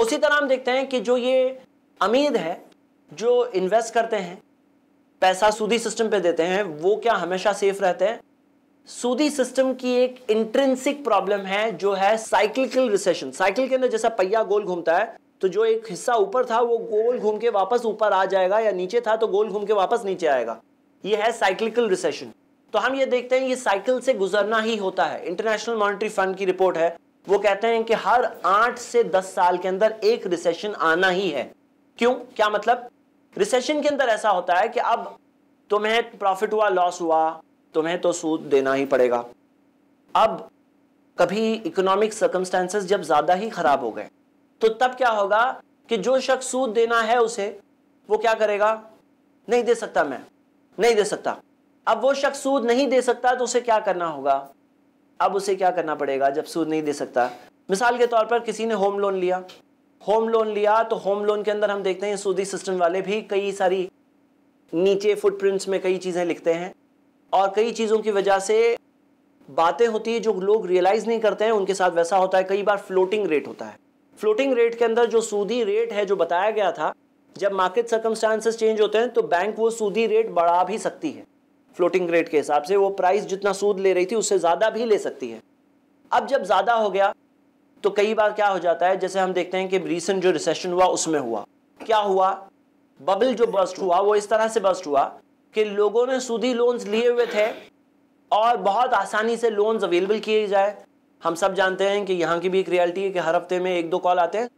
उसी तरह हम देखते हैं कि जो ये अमीर है जो इन्वेस्ट करते हैं पैसा सूदी सिस्टम पे देते हैं वो क्या हमेशा सेफ रहते हैं सूदी सिस्टम की एक इंट्रेंसिक प्रॉब्लम है जो है साइक्लिकल रिसेशन साइकिल के अंदर जैसा पहिया गोल घूमता है तो जो एक हिस्सा ऊपर था वो गोल घूम के वापस ऊपर आ जाएगा या नीचे था तो गोल घूम के वापस नीचे आएगा ये है साइक्लिकल रिसेशन तो हम ये देखते हैं ये साइकिल से गुजरना ही होता है इंटरनेशनल मॉनिटरी फंड की रिपोर्ट है वो कहते हैं कि हर आठ से दस साल के अंदर एक रिसेशन आना ही है क्यों क्या मतलब रिसेशन के अंदर ऐसा होता है कि अब तुम्हें प्रॉफिट हुआ लॉस हुआ तुम्हें तो सूद देना ही पड़ेगा अब कभी इकोनॉमिक सर्कमस्टेंसेस जब ज़्यादा ही ख़राब हो गए तो तब क्या होगा कि जो शख्स सूद देना है उसे वो क्या करेगा नहीं दे सकता मैं नहीं दे सकता अब वो शख्स सूद नहीं दे सकता तो उसे क्या करना होगा अब उसे क्या करना पड़ेगा जब सूद नहीं दे सकता मिसाल के तौर पर किसी ने होम लोन लिया होम लोन लिया तो होम लोन के अंदर हम देखते हैं सूदी सिस्टम वाले भी कई सारी नीचे फुटप्रिंट्स में कई चीज़ें लिखते हैं और कई चीज़ों की वजह से बातें होती है जो लोग रियलाइज़ नहीं करते हैं उनके साथ वैसा होता है कई बार फ्लोटिंग रेट होता है फ्लोटिंग रेट के अंदर जो सूदी रेट है जो बताया गया था जब मार्केट सर्कमस्टांसेस चेंज होते हैं तो बैंक वो सूदी रेट बढ़ा भी सकती है फ्लोटिंग रेट के हिसाब से वो प्राइस जितना सूद ले रही थी उससे ज़्यादा भी ले सकती है अब जब ज़्यादा हो गया तो कई बार क्या हो जाता है जैसे हम देखते हैं कि रिसेंट जो रिसेशन हुआ उसमें हुआ क्या हुआ बबल जो बस्ट हुआ वो इस तरह से बस्ट हुआ कि लोगों ने सूदी लोन्स लिए हुए थे और बहुत आसानी से लोन्स अवेलेबल किए जाए हम सब जानते हैं कि यहाँ की भी एक रियलिटी है कि हर हफ्ते में एक दो कॉल आते हैं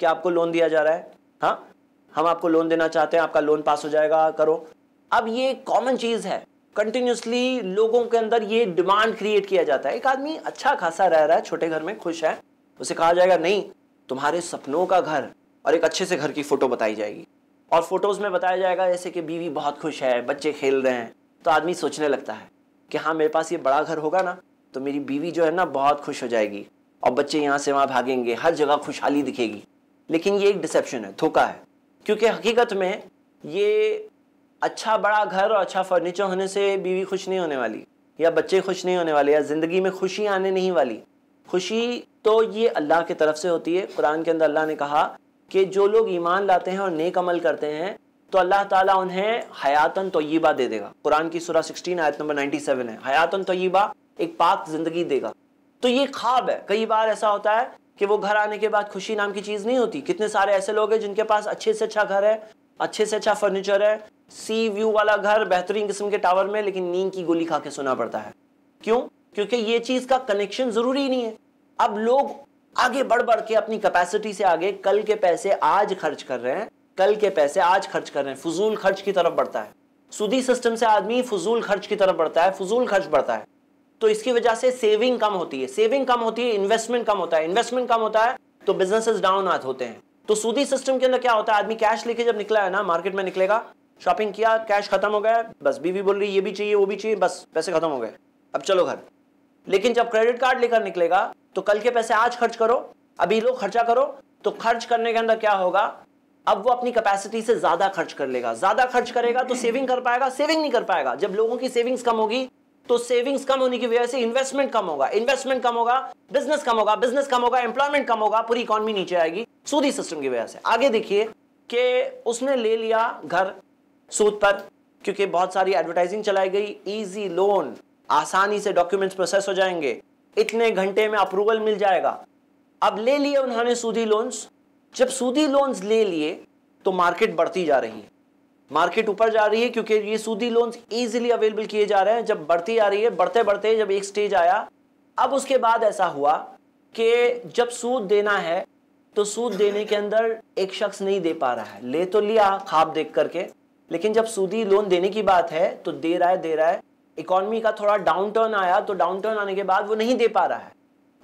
कि आपको लोन दिया जा रहा है हाँ हम आपको लोन देना चाहते हैं आपका लोन पास हो जाएगा करो अब ये कॉमन चीज है कंटिन्यूसली लोगों के अंदर ये डिमांड क्रिएट किया जाता है एक आदमी अच्छा खासा रह रहा है छोटे घर में खुश है उसे कहा जाएगा नहीं तुम्हारे सपनों का घर और एक अच्छे से घर की फोटो बताई जाएगी और फोटोज में बताया जाएगा जैसे कि बीवी बहुत खुश है बच्चे खेल रहे हैं तो आदमी सोचने लगता है कि हाँ मेरे पास ये बड़ा घर होगा ना तो मेरी बीवी जो है ना बहुत खुश हो जाएगी और बच्चे यहाँ से वहाँ भागेंगे हर जगह खुशहाली दिखेगी लेकिन ये एक डिसेप्शन है धोखा है क्योंकि हकीकत में ये अच्छा बड़ा घर और अच्छा फर्नीचर होने से बीवी खुश नहीं होने वाली या बच्चे खुश नहीं होने वाले या ज़िंदगी में खुशी आने नहीं वाली खुशी तो ये अल्लाह की तरफ से होती है कुरान के अंदर अल्लाह ने कहा कि जो लोग ईमान लाते हैं और नेक अमल करते हैं तो अल्लाह ताला उन्हें हयातन तय्यबा दे देगा कुरान की सुरा 16 आयत नंबर 97 है हयातन तय्यबा एक पाक ज़िंदगी देगा तो ये ख्वाब है कई बार ऐसा होता है कि वो घर आने के बाद खुशी नाम की चीज़ नहीं होती कितने सारे ऐसे लोग हैं जिनके पास अच्छे से अच्छा घर है अच्छे से अच्छा फर्नीचर है सी व्यू वाला घर बेहतरीन किस्म के टावर में लेकिन नींद की गोली खा के सोना पड़ता है क्यों क्योंकि ये चीज का कनेक्शन जरूरी ही नहीं है अब लोग आगे बढ़ बढ़ के अपनी कैपेसिटी से आगे कल के पैसे आज खर्च कर रहे हैं कल के पैसे आज खर्च कर रहे हैं फजूल खर्च की तरफ बढ़ता है सुधी सिस्टम से आदमी फजूल खर्च की तरफ बढ़ता है फजूल खर्च बढ़ता है तो इसकी वजह से सेविंग कम होती है सेविंग कम होती है इन्वेस्टमेंट कम होता है इन्वेस्टमेंट कम होता है तो बिजनेसेस डाउन होते हैं तो सूदी सिस्टम के अंदर क्या होता है आदमी कैश लेके जब निकला है ना मार्केट में निकलेगा शॉपिंग किया कैश खत्म हो गया बस बीवी बोल रही ये भी चाहिए वो भी चाहिए बस पैसे खत्म हो गए अब चलो घर लेकिन जब क्रेडिट कार्ड लेकर निकलेगा तो कल के पैसे आज खर्च करो अभी लो खर्चा करो तो खर्च करने के अंदर क्या होगा अब वो अपनी कैपेसिटी से ज्यादा खर्च कर लेगा ज्यादा खर्च करेगा तो सेविंग कर पाएगा सेविंग नहीं कर पाएगा जब लोगों की सेविंग्स कम होगी तो सेविंग्स कम होने की वजह से इन्वेस्टमेंट कम होगा इन्वेस्टमेंट कम होगा बिजनेस कम होगा बिजनेस कम होगा एम्प्लॉयमेंट कम होगा पूरी इकोनॉमी नीचे आएगी सूदी सिस्टम की वजह से आगे देखिए कि उसने ले लिया घर सूद पर क्योंकि बहुत सारी एडवर्टाइजिंग चलाई गई इजी लोन आसानी से डॉक्यूमेंट्स प्रोसेस हो जाएंगे इतने घंटे में अप्रूवल मिल जाएगा अब ले लिए उन्होंने सूदी लोन्स जब सूदी लोन्स ले लिए तो मार्केट बढ़ती जा रही है मार्केट ऊपर जा रही है क्योंकि ये सूदी लोन्स इजीली अवेलेबल किए जा रहे हैं जब बढ़ती आ रही है बढ़ते बढ़ते जब एक स्टेज आया अब उसके बाद ऐसा हुआ कि जब सूद देना है तो सूद देने के अंदर एक शख्स नहीं दे पा रहा है ले तो लिया खाब देख करके लेकिन जब सूदी लोन देने की बात है तो दे रहा है दे रहा है इकोनॉमी का थोड़ा डाउन टर्न आया तो डाउन टर्न आने के बाद वो नहीं दे पा रहा है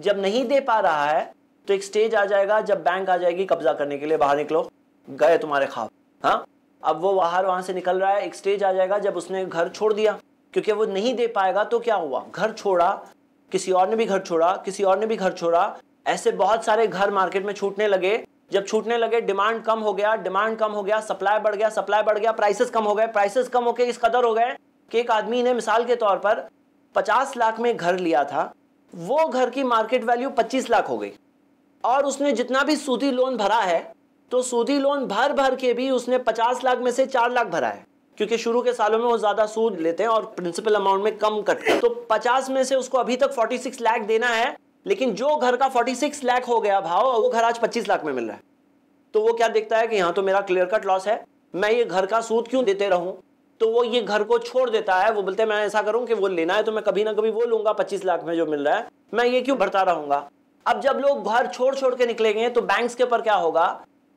जब नहीं दे पा रहा है तो एक स्टेज आ जाएगा जब बैंक आ जाएगी कब्जा करने के लिए बाहर निकलो गए तुम्हारे खाब हाँ अब वो बाहर वहां से निकल रहा है एक स्टेज आ जाएगा जब उसने घर छोड़ दिया क्योंकि वो नहीं दे पाएगा तो क्या हुआ घर छोड़ा किसी और ने भी घर छोड़ा किसी और ने भी घर छोड़ा ऐसे बहुत सारे घर मार्केट में छूटने लगे जब छूटने लगे डिमांड कम हो गया डिमांड कम हो गया सप्लाई बढ़ गया सप्लाई बढ़ गया प्राइसेस कम हो गए प्राइसेस कम होकर इस कदर हो गए कि एक आदमी ने मिसाल के तौर पर 50 लाख में घर लिया था वो घर की मार्केट वैल्यू 25 लाख हो गई और उसने जितना भी सूदी लोन भरा है तो सूदी लोन भर भर के भी उसने पचास लाख में से चार लाख भरा है क्योंकि शुरू के सालों में वो ज्यादा सूद लेते हैं और प्रिंसिपल अमाउंट में कम कट तो पचास में से उसको अभी तक 46 लाख देना है लेकिन जो घर का 46 लाख हो गया भाव वो घर आज 25 लाख में मिल रहा है तो वो क्या देखता है कि यहाँ तो मेरा क्लियर कट लॉस है मैं ये घर का सूद क्यों देते रहूं तो वो ये घर को छोड़ देता है वो बोलते हैं मैं ऐसा करूं कि वो लेना है तो मैं कभी ना कभी वो लूंगा पच्चीस लाख में जो मिल रहा है मैं ये क्यों भरता रहूंगा अब जब लोग घर छोड़ छोड़ के निकलेंगे तो बैंक्स के ऊपर क्या होगा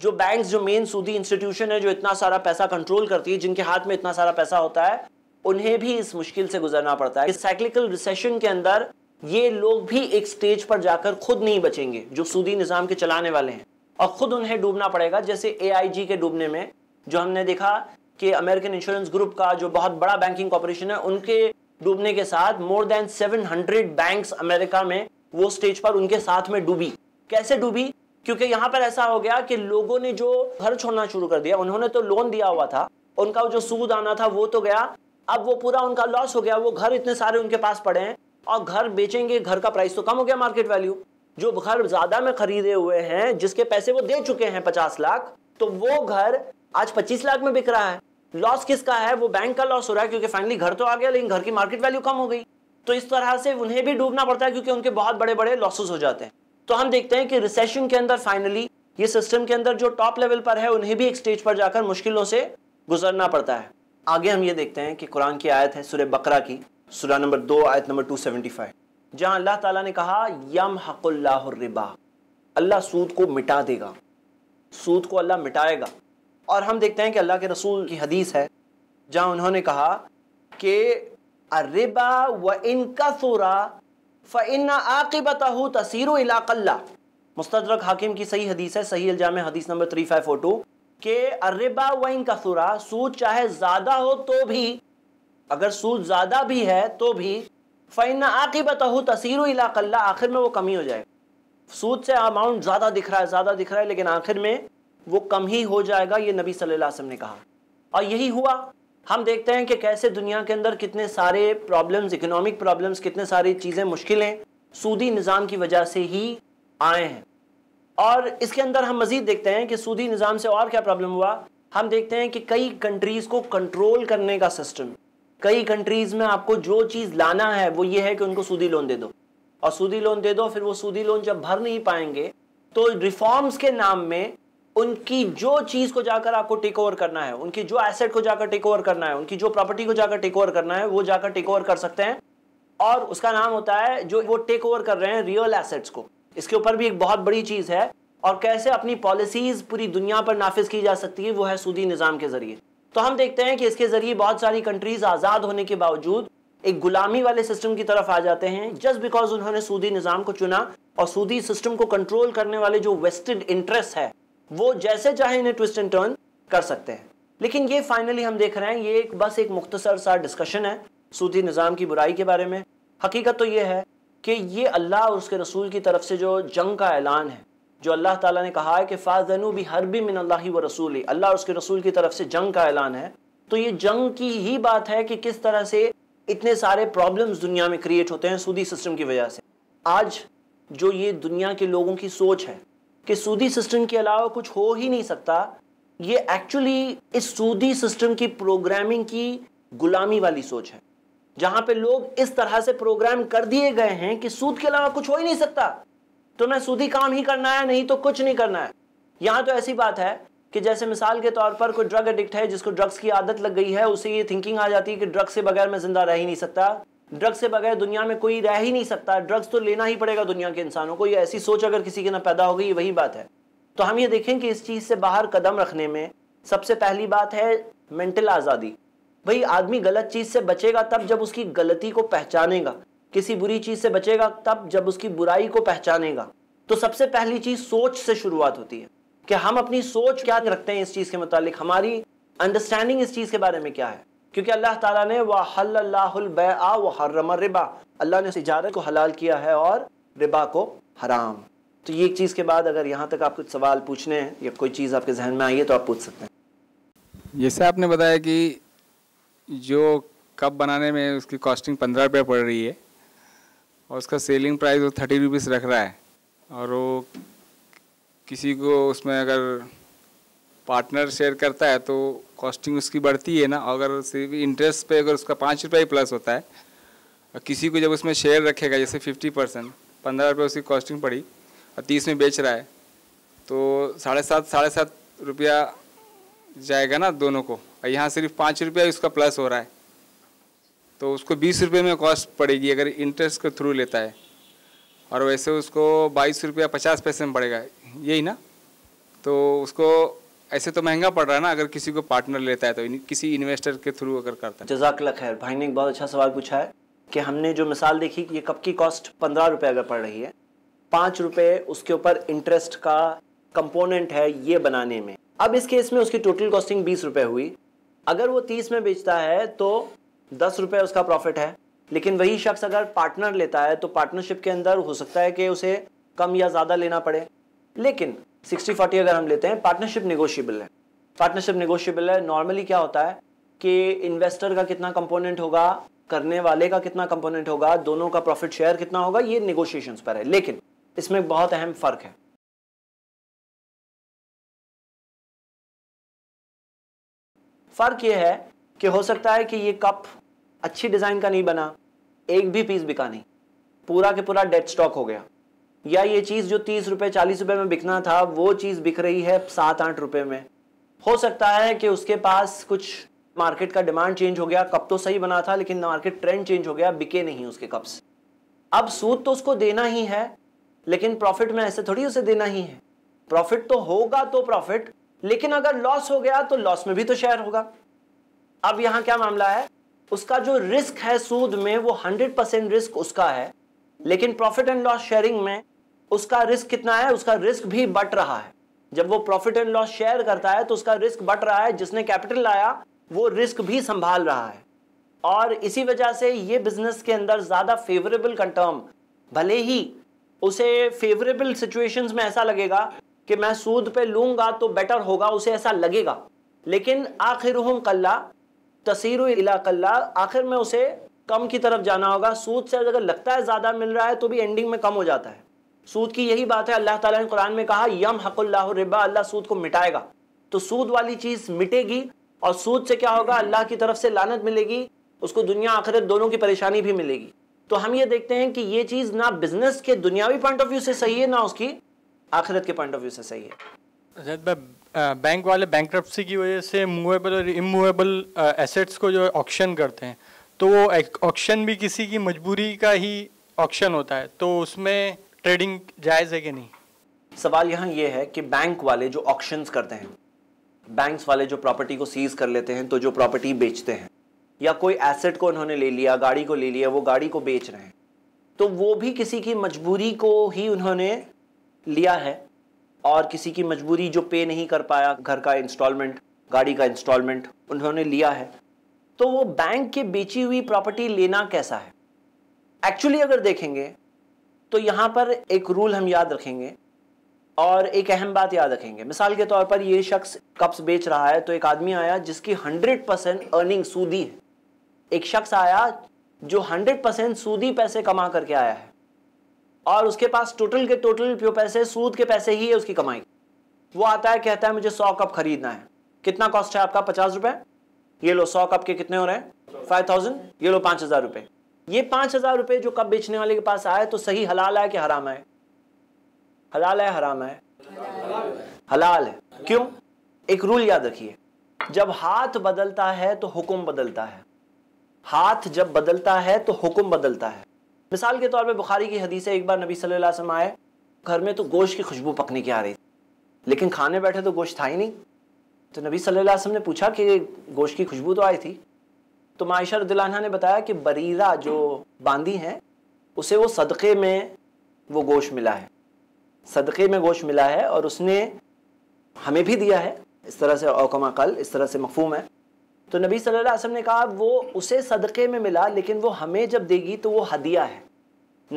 जो बैंक जो मेन सूदी इंस्टीट्यूशन है जो इतना सारा पैसा कंट्रोल करती है जिनके हाथ में इतना सारा पैसा होता है उन्हें भी इस मुश्किल से गुजरना पड़ता है इस साइक्लिकल रिसेशन के अंदर ये लोग भी एक स्टेज पर जाकर खुद नहीं बचेंगे जो सूदी निज़ाम के चलाने वाले हैं और खुद उन्हें डूबना पड़ेगा जैसे ए के डूबने में जो हमने देखा कि अमेरिकन इंश्योरेंस ग्रुप का जो बहुत बड़ा बैंकिंग कॉपोरेशन है उनके डूबने के साथ more than seven hundred America में वो स्टेज पर उनके साथ में डूबी कैसे डूबी क्योंकि यहाँ पर ऐसा हो गया कि लोगों ने जो घर छोड़ना शुरू कर दिया उन्होंने तो लोन दिया हुआ था उनका जो सूद आना था वो तो गया अब वो पूरा उनका लॉस हो गया वो घर इतने सारे उनके पास पड़े हैं और घर बेचेंगे घर का प्राइस तो कम हो गया मार्केट वैल्यू जो घर ज्यादा में खरीदे हुए हैं जिसके पैसे वो दे चुके हैं पचास लाख तो वो घर आज पच्चीस लाख में बिक रहा है लॉस किसका है वो बैंक का लॉस हो रहा है क्योंकि फाइनली घर तो आ गया लेकिन घर की मार्केट वैल्यू कम हो गई तो इस तरह से उन्हें भी डूबना पड़ता है क्योंकि उनके बहुत बड़े बड़े लॉसेस हो जाते हैं तो हम देखते हैं कि रिसेशन के अंदर फाइनली ये सिस्टम के अंदर जो टॉप लेवल पर है उन्हें भी एक स्टेज पर जाकर मुश्किलों से गुजरना पड़ता है आगे हम ये देखते हैं कि कुरान की आयत है सुर बकरा की सुरा नंबर दो आयत नंबर टू सेवेंटी फाइव जहाँ अल्लाह ताला ने कहा यम हकुल्लाबा अल्लाह सूद को मिटा देगा सूद को अल्लाह मिटाएगा और हम देखते हैं कि अल्लाह के रसूल की हदीस है जहां उन्होंने कहा कि अरिबा व इनका सोरा फ़िन आकिबत तसीर इलाकल्ला मुस्तरक हाकिम की सही हदीस है सही अलजाम हदीस number three five four two के अर्रिबा वइन कसूरा सूद चाहे ज़्यादा हो तो भी अगर सूद ज़्यादा भी है तो भी फ़िन आकिबत तसीर इलाकल्ला आखिर में वो कमी हो जाए सूद से अमाउंट ज़्यादा दिख रहा है ज़्यादा दिख रहा है लेकिन आखिर में वो कम ही हो जाएगा ये नबी सल्लल्लाहु अलैहि वसल्लम ने कहा और यही हुआ हम देखते हैं कि कैसे दुनिया के अंदर कितने सारे प्रॉब्लम्स इकोनॉमिक प्रॉब्लम्स कितने सारी चीज़ें मुश्किलें सूदी निज़ाम की वजह से ही आए हैं और इसके अंदर हम मज़ीद देखते हैं कि सूदी निज़ाम से और क्या प्रॉब्लम हुआ हम देखते हैं कि कई कंट्रीज़ को कंट्रोल करने का सिस्टम कई कंट्रीज़ में आपको जो चीज़ लाना है वो ये है कि उनको सूदी लोन दे दो और सूदी लोन दे दो फिर वो सूदी लोन जब भर नहीं पाएंगे तो रिफॉर्म्स के नाम में उनकी जो चीज को जाकर आपको टेक ओवर करना है उनकी जो एसेट को जाकर टेक ओवर करना है उनकी जो प्रॉपर्टी को जाकर टेक ओवर करना है वो जाकर टेक ओवर कर सकते हैं और उसका नाम होता है जो वो टेक ओवर कर रहे हैं रियल एसेट्स को इसके ऊपर भी एक बहुत बड़ी चीज है और कैसे अपनी पॉलिसीज पूरी दुनिया पर नाफिज की जा सकती है वो है सूदी निज़ाम के जरिए तो हम देखते हैं कि इसके जरिए बहुत सारी कंट्रीज आज़ाद होने के बावजूद एक गुलामी वाले सिस्टम की तरफ आ जाते हैं जस्ट बिकॉज उन्होंने सूदी निज़ाम को चुना और सूदी सिस्टम को कंट्रोल करने वाले जो वेस्टेड इंटरेस्ट है वो जैसे चाहे इन्हें ट्विस्ट एंड टर्न कर सकते हैं लेकिन ये फाइनली हम देख रहे हैं ये एक बस एक मुख्तसर सा डिस्कशन है सूदी निज़ाम की बुराई के बारे में हकीकत तो ये है कि ये अल्लाह और उसके रसूल की तरफ से जो जंग का ऐलान है जो अल्लाह ताला ने कहा है कि फ़ाजनू भी हर भी मिन अल्लाह व रसूल अल्लाह और उसके रसूल की तरफ से जंग का ऐलान है तो ये जंग की ही बात है कि किस तरह से इतने सारे प्रॉब्लम्स दुनिया में क्रिएट होते हैं सूदी सिस्टम की वजह से आज जो ये दुनिया के लोगों की सोच है कि सूदी सिस्टम के अलावा कुछ हो ही नहीं सकता ये एक्चुअली इस सूदी सिस्टम की प्रोग्रामिंग की गुलामी वाली सोच है जहां पे लोग इस तरह से प्रोग्राम कर दिए गए हैं कि सूद के अलावा कुछ हो ही नहीं सकता तो मैं सूदी काम ही करना है नहीं तो कुछ नहीं करना है यहां तो ऐसी बात है कि जैसे मिसाल के तौर पर कोई ड्रग एडिक्ट है जिसको ड्रग्स की आदत लग गई है उसे ये थिंकिंग आ जाती है कि ड्रग्स से बगैर मैं जिंदा रह ही नहीं सकता ड्रग्स से बगैर दुनिया में कोई रह ही नहीं सकता ड्रग्स तो लेना ही पड़ेगा दुनिया के इंसानों को ये ऐसी सोच अगर किसी के ना पैदा हो गई वही बात है तो हम ये देखें कि इस चीज़ से बाहर कदम रखने में सबसे पहली बात है मेंटल आज़ादी भाई आदमी गलत चीज़ से बचेगा तब जब उसकी गलती को पहचानेगा किसी बुरी चीज़ से बचेगा तब जब उसकी बुराई को पहचानेगा तो सबसे पहली चीज़ सोच से शुरुआत होती है कि हम अपनी सोच क्या रखते हैं इस चीज़ के मुतालिक हमारी अंडरस्टैंडिंग इस चीज़ के बारे में क्या है क्योंकि अल्लाह ताला ने वाहल्लाबा रिबा अल्लाह ने इजारत को हलाल किया है और रिबा को हराम तो ये एक चीज़ के बाद अगर यहाँ तक आप कुछ सवाल पूछने हैं या कोई चीज़ आपके जहन में आई है तो आप पूछ सकते हैं जैसे आपने बताया कि जो कप बनाने में उसकी कॉस्टिंग पंद्रह रुपये पड़ रही है और उसका सेलिंग प्राइस वो थर्टी रुपीज़ रख रहा है और वो किसी को उसमें अगर पार्टनर शेयर करता है तो कॉस्टिंग उसकी बढ़ती है ना अगर सिर्फ इंटरेस्ट पे अगर उसका पाँच रुपये प्लस होता है और किसी को जब उसमें शेयर रखेगा जैसे फिफ्टी परसेंट पंद्रह रुपये उसकी कॉस्टिंग पड़ी और तीस में बेच रहा है तो साढ़े सात साढ़े सात रुपया जाएगा ना दोनों को और यहाँ सिर्फ पाँच रुपया उसका प्लस हो रहा है तो उसको बीस रुपये में कॉस्ट पड़ेगी अगर इंटरेस्ट के थ्रू लेता है और वैसे उसको बाईस रुपया पचास पैसे में पड़ेगा यही ना तो उसको ऐसे तो महंगा पड़ रहा है ना अगर किसी को पार्टनर लेता है तो किसी इन्वेस्टर के थ्रू अगर करता है जजाकला खैर भाई ने एक बहुत अच्छा सवाल पूछा है कि हमने जो मिसाल देखी कि ये कप की कॉस्ट पंद्रह रुपये अगर पड़ रही है पाँच रुपये उसके ऊपर इंटरेस्ट का कंपोनेंट है ये बनाने में अब इस केस में उसकी टोटल कॉस्टिंग बीस रुपये हुई अगर वो तीस में बेचता है तो दस रुपये उसका प्रॉफिट है लेकिन वही शख्स अगर पार्टनर लेता है तो पार्टनरशिप के अंदर हो सकता है कि उसे कम या ज़्यादा लेना पड़े लेकिन सिक्सटी फोर्टी अगर हम लेते हैं पार्टनरशिप निगोशियबल है पार्टनरशिप निगोशियबल है नॉर्मली क्या होता है कि इन्वेस्टर का कितना कंपोनेंट होगा करने वाले का कितना कंपोनेंट होगा दोनों का प्रॉफिट शेयर कितना होगा ये निगोशिएशंस पर है लेकिन इसमें बहुत अहम फर्क है फर्क ये है कि हो सकता है कि ये कप अच्छी डिज़ाइन का नहीं बना एक भी पीस बिका नहीं पूरा के पूरा डेड स्टॉक हो गया या ये चीज़ जो तीस रुपए चालीस रुपए में बिकना था वो चीज़ बिक रही है सात आठ रुपए में हो सकता है कि उसके पास कुछ मार्केट का डिमांड चेंज हो गया कप तो सही बना था लेकिन मार्केट ट्रेंड चेंज हो गया बिके नहीं उसके कप्स अब सूद तो उसको देना ही है लेकिन प्रॉफिट में ऐसे थोड़ी उसे देना ही है प्रॉफिट तो होगा तो प्रॉफिट लेकिन अगर लॉस हो गया तो लॉस में भी तो शेयर होगा अब यहाँ क्या मामला है उसका जो रिस्क है सूद में वो हंड्रेड परसेंट रिस्क उसका है लेकिन प्रॉफिट एंड लॉस शेयरिंग में उसका रिस्क कितना है उसका रिस्क भी बट रहा है जब वो प्रॉफिट एंड लॉस शेयर करता है तो उसका रिस्क बट रहा है जिसने कैपिटल लाया वो रिस्क भी संभाल रहा है और इसी वजह से ये बिजनेस के अंदर ज़्यादा फेवरेबल कंटर्म भले ही उसे फेवरेबल सिचुएशंस में ऐसा लगेगा कि मैं सूद पे लूँगा तो बेटर होगा उसे ऐसा लगेगा लेकिन आखिर कल्ला तसीर इला कल्ला आखिर में उसे कम की तरफ जाना होगा सूद से अगर लगता है ज़्यादा मिल रहा है तो भी एंडिंग में कम हो जाता है सूद की यही बात है अल्लाह ताला ने कुरान में कहा यम हकुल्लाह रिबा अल्लाह सूद को मिटाएगा तो सूद वाली चीज़ मिटेगी और सूद से क्या होगा अल्लाह की तरफ से लानत मिलेगी उसको दुनिया आखिरत दोनों की परेशानी भी मिलेगी तो हम ये देखते हैं कि ये चीज़ ना बिजनेस के दुनियावी पॉइंट ऑफ व्यू से सही है ना उसकी आखिरत के पॉइंट ऑफ व्यू से सही है बैंक वाले बैंक की वजह से मूवेबल और इमूवेबल एसेट्स को जो ऑक्शन करते हैं तो वो ऑक्शन भी किसी की मजबूरी का ही ऑक्शन होता है तो उसमें ट्रेडिंग जायज़ है कि नहीं सवाल यहाँ ये है कि बैंक वाले जो ऑप्शन करते हैं बैंक्स वाले जो प्रॉपर्टी को सीज कर लेते हैं तो जो प्रॉपर्टी बेचते हैं या कोई एसेट को उन्होंने ले लिया गाड़ी को ले लिया वो गाड़ी को बेच रहे हैं तो वो भी किसी की मजबूरी को ही उन्होंने लिया है और किसी की मजबूरी जो पे नहीं कर पाया घर का इंस्टॉलमेंट गाड़ी का इंस्टॉलमेंट उन्होंने लिया है तो वो बैंक के बेची हुई प्रॉपर्टी लेना कैसा है एक्चुअली अगर देखेंगे तो यहाँ पर एक रूल हम याद रखेंगे और एक अहम बात याद रखेंगे मिसाल के तौर पर ये शख्स कप्स बेच रहा है तो एक आदमी आया जिसकी हंड्रेड परसेंट अर्निंग सूदी है एक शख्स आया जो हंड्रेड परसेंट सूदी पैसे कमा करके आया है और उसके पास टोटल के टोटल जो पैसे सूद के पैसे ही है उसकी कमाई वो आता है कहता है मुझे सौ कप खरीदना है कितना कॉस्ट है आपका पचास रुपये ये लो सौ कप के कितने हो रहे हैं फाइव थाउजेंड ये लो पाँच हज़ार रुपये ये पांच हजार रुपये जो कब बेचने वाले के पास आए तो सही हलाल है कि हराम है हलाल है हराम है हलाल है क्यों एक रूल याद रखिए जब हाथ बदलता है तो हुक्म बदलता है हाथ जब बदलता है तो हुक्म बदलता है मिसाल के तौर पे बुखारी की हदीस है एक बार नबी सल्लल्लाहु अलैहि वसल्लम आए घर में तो गोश्त की खुशबू पकने की आ रही थी लेकिन खाने बैठे तो गोश्त था ही नहीं तो नबी सल्लल्लाहु अलैहि वसल्लम ने पूछा कि गोश्त की खुशबू तो आई थी तो मायशा रदिल्ला ने बताया कि बरीरा जो बांदी है उसे वो सदक़े में वो गोश मिला है सदक़े में गोश मिला है और उसने हमें भी दिया है इस तरह से औकमा कल इस तरह से मफहूम है तो नबी सल्लल्लाहु अलैहि वसल्लम ने कहा वो उसे सदक़े में मिला लेकिन वो हमें जब देगी तो वो हदिया है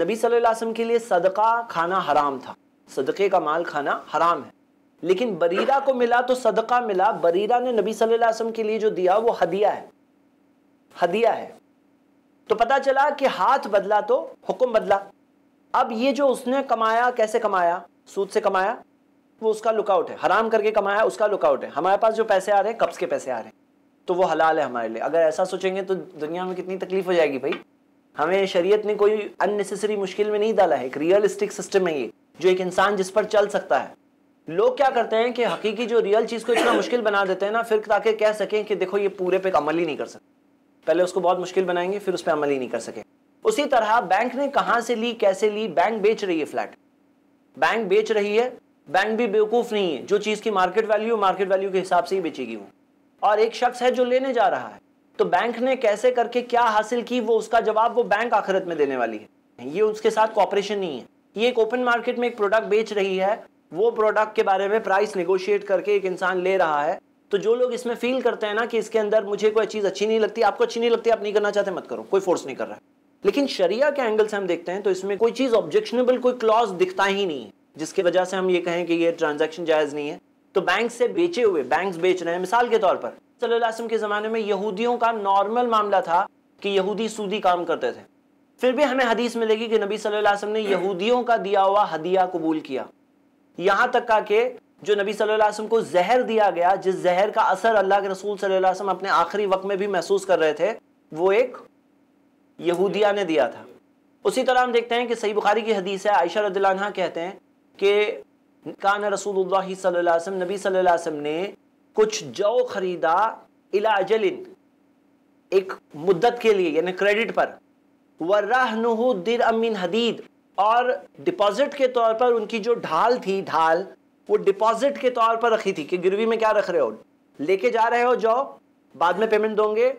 नबी सल्लल्लाहु अलैहि वसल्लम के लिए सदका खाना हराम था सदक़े का माल खाना हराम है लेकिन बरीरा को मिला तो सदका मिला बरीरा ने नबी सल्लल्लाहु अलैहि वसल्लम के लिए जो दिया वो हदिया है हदिया है तो पता चला कि हाथ बदला तो हुक्म बदला अब ये जो उसने कमाया कैसे कमाया सूद से कमाया वो उसका लुकआउट है हराम करके कमाया उसका लुकआउट है हमारे पास जो पैसे आ रहे हैं कब्ज़ के पैसे आ रहे हैं तो वो हलाल है हमारे लिए अगर ऐसा सोचेंगे तो दुनिया में कितनी तकलीफ हो जाएगी भाई हमें शरीयत ने कोई अननेसेसरी मुश्किल में नहीं डाला है एक रियलिस्टिक सिस्टम है ये जो एक इंसान जिस पर चल सकता है लोग क्या करते हैं कि हकीकी जो रियल चीज़ को इतना मुश्किल बना देते हैं ना फिर ताकि कह सकें कि देखो ये पूरे पे अमल ही नहीं कर सकते पहले उसको बहुत मुश्किल बनाएंगे फिर उस पर अमल ही नहीं कर सके उसी तरह बैंक ने कहाँ से ली कैसे ली बैंक बेच रही है फ्लैट बैंक बेच रही है बैंक भी बेवकूफ़ नहीं है जो चीज़ की मार्केट वैल्यू मार्केट वैल्यू के हिसाब से ही बेचेगी वो और एक शख्स है जो लेने जा रहा है तो बैंक ने कैसे करके क्या हासिल की वो उसका जवाब वो बैंक आखिरत में देने वाली है ये उसके साथ कॉपरेशन नहीं है ये एक ओपन मार्केट में एक प्रोडक्ट बेच रही है वो प्रोडक्ट के बारे में प्राइस निगोशिएट करके एक इंसान ले रहा है तो जो लोग इसमें फील करते हैं ना कि इसके अंदर मुझे कोई चीज़ अच्छी नहीं लगती आपको अच्छी नहीं लगती आप नहीं करना चाहते मत करो कोई फोर्स नहीं कर रहा लेकिन शरिया के एंगल से हम देखते हैं तो इसमें कोई चीज़ ऑब्जेक्शनेबल कोई क्लॉज दिखता ही नहीं है जिसकी वजह से हम ये कहें कि ये ट्रांजेक्शन जायज़ नहीं है तो बैंक से बेचे हुए बैंक बेच रहे हैं मिसाल के तौर पर सल्लाम के ज़माने में यहूदियों का नॉर्मल मामला था कि यहूदी सूदी काम करते थे फिर भी हमें हदीस मिलेगी कि नबी सल्लल्लाहु अलैहि वसल्लम ने यहूदियों का दिया हुआ हदिया कबूल किया यहां तक का कि जो नबी सल्लल्लाहु अलैहि वसल्लम को जहर दिया गया जिस जहर का असर अल्लाह के रसूल सल्लल्लाहु अलैहि वसल्लम अपने आखिरी वक्त में भी महसूस कर रहे थे वो एक यहूदिया ने दिया था उसी तरह हम देखते हैं कि सही बुखारी की हदीस है आयशा रद्ला कहते हैं कि कान रसूल वसम नबी सल्लल्लाहु अलैहि वसल्लम ने कुछ जौ खरीदा इलाजलिन एक मुद्दत के लिए यानी क्रेडिट पर वर्राह दिर अमीन हदीद और डिपॉजिट के तौर पर उनकी जो ढाल थी ढाल वो डिपॉजिट के तौर पर रखी थी कि गिरवी में क्या रख रहे हो लेके जा रहे हो जॉब बाद में पेमेंट दोगे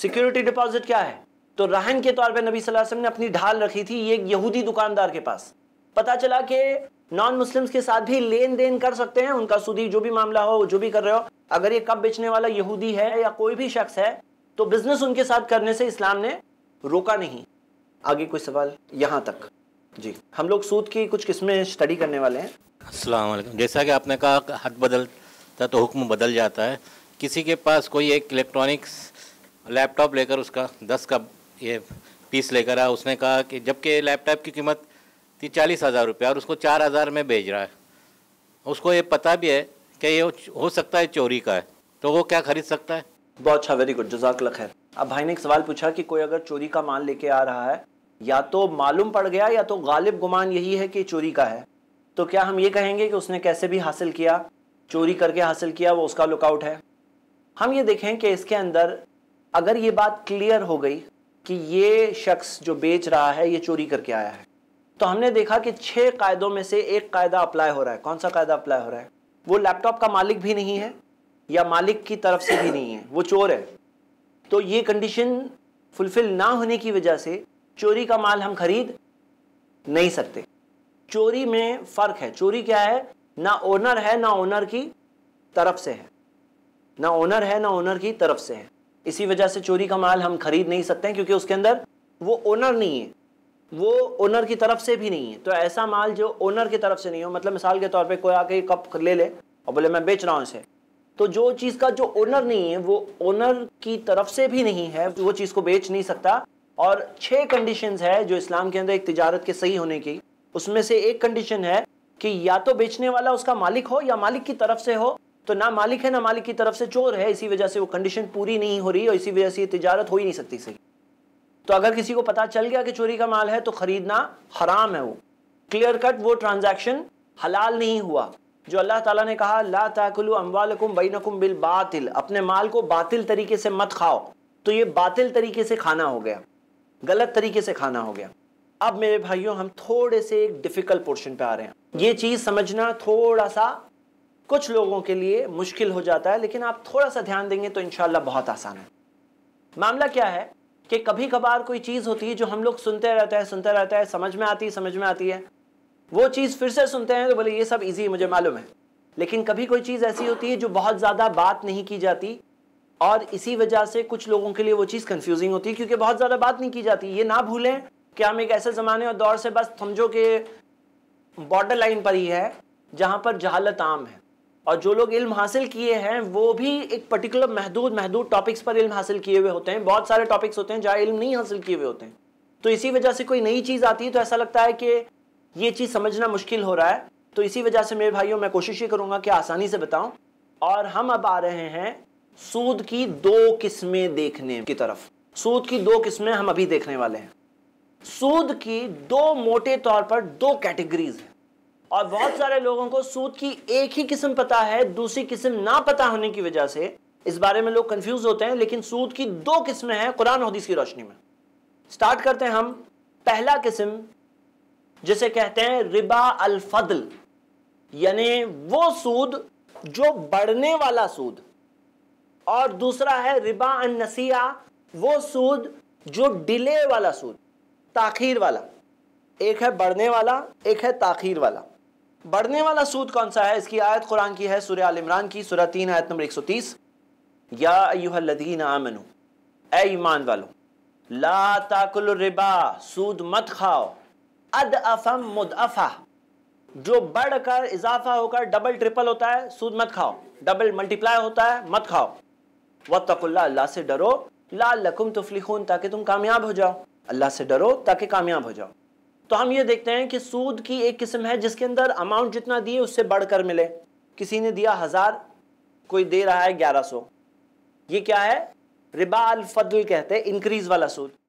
सिक्योरिटी डिपॉजिट क्या है तो रहन के तौर पर नबी सल्लल्लाहु अलैहि वसल्लम ने अपनी ढाल रखी थी ये यहूदी दुकानदार के पास पता चला कि नॉन मुस्लिम्स के साथ भी लेन देन कर सकते हैं उनका सूदी जो भी मामला हो जो भी कर रहे हो अगर ये कब बेचने वाला यहूदी है या कोई भी शख्स है तो बिजनेस उनके साथ करने से इस्लाम ने रोका नहीं आगे कोई सवाल यहां तक जी हम लोग सूद की कुछ किस्में स्टडी करने वाले हैं असलम जैसा कि आपने कहा हक बदलता तो हुक्म बदल जाता है किसी के पास कोई एक इलेक्ट्रॉनिक्स लैपटॉप लेकर उसका दस का ये पीस लेकर आया उसने कहा कि जबकि लैपटॉप की कीमत थी चालीस हज़ार रुपये और उसको चार हज़ार में भेज रहा है उसको ये पता भी है कि ये हो सकता है चोरी का है तो वो क्या खरीद सकता है बहुत अच्छा वेरी गुड जजाक लख है अब भाई ने एक सवाल पूछा कि कोई अगर चोरी का माल लेके आ रहा है या तो मालूम पड़ गया या तो गालिब गुमान यही है कि चोरी का है तो क्या हम ये कहेंगे कि उसने कैसे भी हासिल किया चोरी करके हासिल किया वो उसका लुकआउट है हम ये देखें कि इसके अंदर अगर ये बात क्लियर हो गई कि ये शख्स जो बेच रहा है ये चोरी करके आया है तो हमने देखा कि छः कायदों में से एक कायदा अप्लाई हो रहा है कौन सा कायदा अप्लाई हो रहा है वो लैपटॉप का मालिक भी नहीं है या मालिक की तरफ से भी नहीं है वो चोर है तो ये कंडीशन फुलफिल ना होने की वजह से चोरी का माल हम खरीद नहीं सकते चोरी में फ़र्क है चोरी क्या है ना ओनर है ना ओनर की तरफ से है ना ओनर है ना ओनर की तरफ से है इसी वजह से चोरी का माल हम खरीद नहीं सकते हैं क्योंकि उसके अंदर वो ओनर नहीं है वो ओनर की तरफ से भी नहीं है तो ऐसा माल जो ओनर की तरफ से नहीं हो मतलब मिसाल के तौर पे कोई आके कप ले ले और बोले मैं बेच रहा हूँ इसे तो जो चीज़ का जो ओनर नहीं है वो ओनर की तरफ से भी नहीं है वो चीज़ को बेच नहीं सकता और छह कंडीशन है जो इस्लाम के अंदर एक तजारत के सही होने की उसमें से एक कंडीशन है कि या तो बेचने वाला उसका मालिक हो या मालिक की तरफ से हो तो ना मालिक है ना मालिक की तरफ से चोर है इसी वजह से वो कंडीशन पूरी नहीं हो रही और इसी वजह से ये तजारत हो ही नहीं सकती सही तो अगर किसी को पता चल गया कि चोरी का माल है तो खरीदना हराम है वो क्लियर कट वो ट्रांजेक्शन हलाल नहीं हुआ जो अल्लाह ताला ने कहा ला ताकुलु अम्वालकुम बैनकुम बिल बातिल अपने माल को बातिल तरीके से मत खाओ तो ये बातिल तरीके से खाना हो गया गलत तरीके से खाना हो गया अब मेरे भाइयों हम थोड़े से एक डिफ़िकल्ट पोर्शन पे आ रहे हैं ये चीज़ समझना थोड़ा सा कुछ लोगों के लिए मुश्किल हो जाता है लेकिन आप थोड़ा सा ध्यान देंगे तो इन बहुत आसान है मामला क्या है कि कभी कभार कोई चीज़ होती है जो हम लोग सुनते रहते हैं सुनते रहते हैं समझ में आती है समझ में आती है वो चीज़ फिर से सुनते हैं तो बोले ये सब ईजी है मुझे मालूम है लेकिन कभी कोई चीज़ ऐसी होती है जो बहुत ज़्यादा बात नहीं की जाती और इसी वजह से कुछ लोगों के लिए वो चीज़ कन्फ्यूजिंग होती है क्योंकि बहुत ज़्यादा बात नहीं की जाती ये ना भूलें कि हम एक ऐसे ज़माने और दौर से बस समझो कि बॉर्डर लाइन पर ही है जहाँ पर जहालत आम है और जो लोग इल्म हासिल किए हैं वो भी एक पर्टिकुलर महदूद महदूद टॉपिक्स पर इल्म हासिल किए हुए होते हैं बहुत सारे टॉपिक्स होते हैं जहाँ इल्म नहीं हासिल किए हुए होते हैं तो इसी वजह से कोई नई चीज़ आती है तो ऐसा लगता है कि ये चीज़ समझना मुश्किल हो रहा है तो इसी वजह से मेरे भाइयों मैं कोशिश ये करूँगा कि आसानी से बताऊँ और हम अब आ रहे हैं सूद की दो किस्में देखने की तरफ सूद की दो किस्में हम अभी देखने वाले हैं सूद की दो मोटे तौर पर दो कैटेगरीज हैं और बहुत सारे लोगों को सूद की एक ही किस्म पता है दूसरी किस्म ना पता होने की वजह से इस बारे में लोग कंफ्यूज होते हैं लेकिन सूद की दो किस्में हैं कुरान हदीस की रोशनी में स्टार्ट करते हैं हम पहला किस्म जिसे कहते हैं रिबा अल फदल यानी वो सूद जो बढ़ने वाला सूद और दूसरा है रिबा अन नसीहा वो सूद जो डिले वाला सूद ताखीर वाला एक है बढ़ने वाला एक है ताखीर वाला बढ़ने वाला सूद कौन सा है इसकी आयत कुरान की है सूर्य आल इमरान की सूर्य तीन आयत नंबर एक सौ तीस आमनु ए ऐमान वालो ला ताकुल रिबा सूद मत खाओ अद अफम अफा जो बढ़कर इजाफा होकर डबल ट्रिपल होता है सूद मत खाओ डबल मल्टीप्लाई होता है मत खाओ वतकुल्ला अल्लाह से डरो ला लकुम तुफलिहून ताकि तुम कामयाब हो जाओ अल्लाह से डरो ताकि कामयाब हो जाओ तो हम ये देखते हैं कि सूद की एक किस्म है जिसके अंदर अमाउंट जितना दिए उससे बढ़कर मिले किसी ने दिया हज़ार कोई दे रहा है ग्यारह सौ ये क्या है रिबा अलफल कहते हैं इंक्रीज वाला सूद